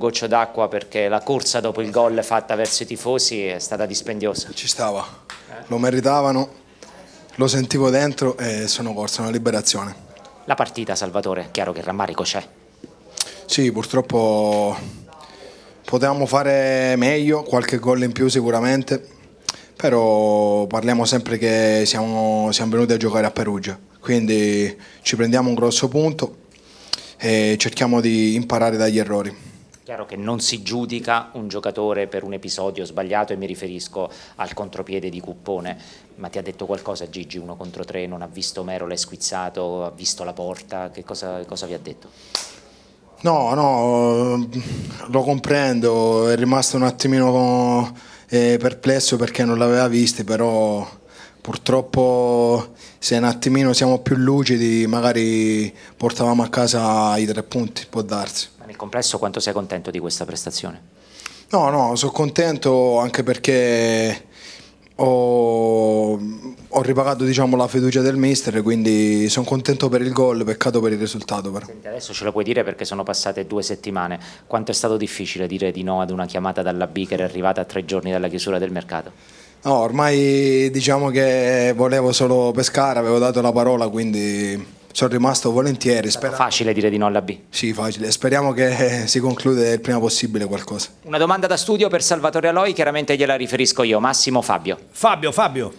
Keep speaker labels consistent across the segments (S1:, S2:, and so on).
S1: goccio d'acqua perché la corsa dopo il gol fatta verso i tifosi è stata dispendiosa. Ci stava,
S2: lo meritavano, lo sentivo dentro e sono corso una liberazione.
S1: La partita, Salvatore, chiaro che il rammarico c'è.
S2: Sì, purtroppo potevamo fare meglio, qualche gol in più sicuramente, però parliamo sempre che siamo, siamo venuti a giocare a Perugia, quindi ci prendiamo un grosso punto e cerchiamo di imparare dagli errori
S1: chiaro che non si giudica un giocatore per un episodio sbagliato e mi riferisco al contropiede di Cuppone, ma ti ha detto qualcosa Gigi, uno contro tre, non ha visto Mero, l'hai squizzato, ha visto la porta, che cosa, cosa vi ha detto?
S2: No, no, lo comprendo, è rimasto un attimino eh, perplesso perché non l'aveva visto, però Purtroppo se un attimino siamo più lucidi magari portavamo a casa i tre punti, può darsi.
S1: Ma nel complesso quanto sei contento di questa prestazione?
S2: No, no, sono contento anche perché ho, ho ripagato diciamo, la fiducia del mister, quindi sono contento per il gol, peccato per il risultato. Però.
S1: Senti, adesso ce lo puoi dire perché sono passate due settimane. Quanto è stato difficile dire di no ad una chiamata dalla B che era arrivata a tre giorni dalla chiusura del mercato? No,
S2: ormai diciamo che volevo solo pescare, avevo dato la parola, quindi sono rimasto volentieri. Spera...
S1: Facile dire di no alla B.
S2: Sì, facile. Speriamo che si conclude il prima possibile qualcosa.
S1: Una domanda da studio per Salvatore Aloi, chiaramente gliela riferisco io. Massimo Fabio. Fabio,
S2: Fabio.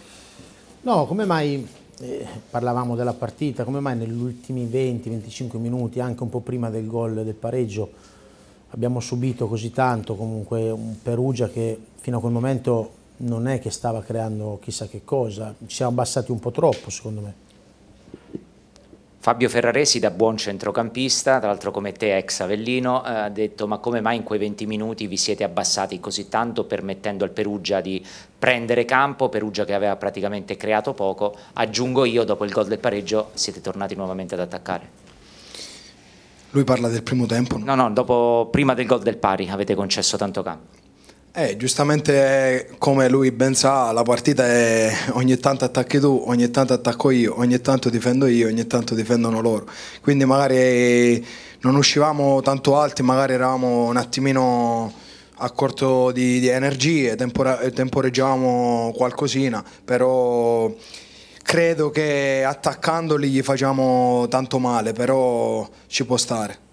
S2: No, come mai eh, parlavamo della partita, come mai negli ultimi 20-25 minuti, anche un po' prima del gol del pareggio, abbiamo subito così tanto comunque un Perugia che fino a quel momento non è che stava creando chissà che cosa, ci siamo abbassati un po' troppo secondo me.
S1: Fabio Ferraresi da buon centrocampista, tra l'altro come te ex Avellino, eh, ha detto ma come mai in quei 20 minuti vi siete abbassati così tanto permettendo al Perugia di prendere campo, Perugia che aveva praticamente creato poco, aggiungo io dopo il gol del pareggio siete tornati nuovamente ad attaccare.
S2: Lui parla del primo tempo?
S1: No, no, no dopo, prima del gol del pari avete concesso tanto campo.
S2: Eh, giustamente come lui ben sa la partita è ogni tanto attacchi tu, ogni tanto attacco io, ogni tanto difendo io, ogni tanto difendono loro. Quindi magari non uscivamo tanto alti, magari eravamo un attimino a corto di, di energie, tempora- temporeggiavamo qualcosina, però credo che attaccandoli gli facciamo tanto male, però ci può stare.